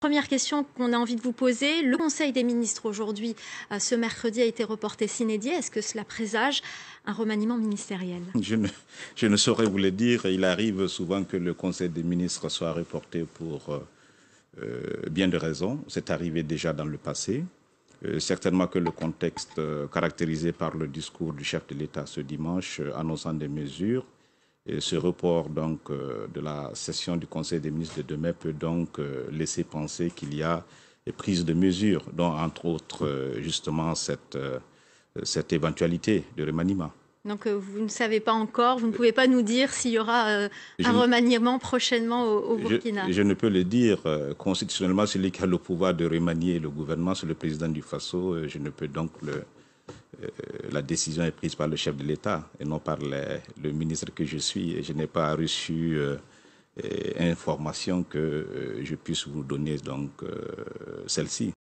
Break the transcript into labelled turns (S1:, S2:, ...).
S1: Première question qu'on a envie de vous poser, le Conseil des ministres aujourd'hui, euh, ce mercredi, a été reporté s'inédier. Est-ce que cela présage un remaniement ministériel
S2: je ne, saurais vous le dire. Il arrive souvent que le Conseil des ministres soit reporté pour euh, euh, bien de raisons. C'est arrivé déjà dans le passé. certainement que le contexte caractérisé par le discours du chef de l'État ce dimanche annonçant des mesures ce report donc, euh, de la session du Conseil des ministres de demain peut donc euh, laisser penser qu'il y a des prises de mesures, dont entre autres euh, justement cette, cette éventualité de remaniement.
S3: Donc vous ne savez pas encore, vous ne pouvez pas nous dire s'il y aura un remaniement prochainement au, Burkina. Je, je,
S2: ne peux le dire. Constitutionnellement, celui qui a le pouvoir de remanier le gouvernement, c'est le président du Faso. Je ne peux donc le, euh, la décision est prise par le chef de l'État et non par le ministre que je suis. Et je n'ai pas reçu euh, euh, information que je puisse vous donner donc celle-ci.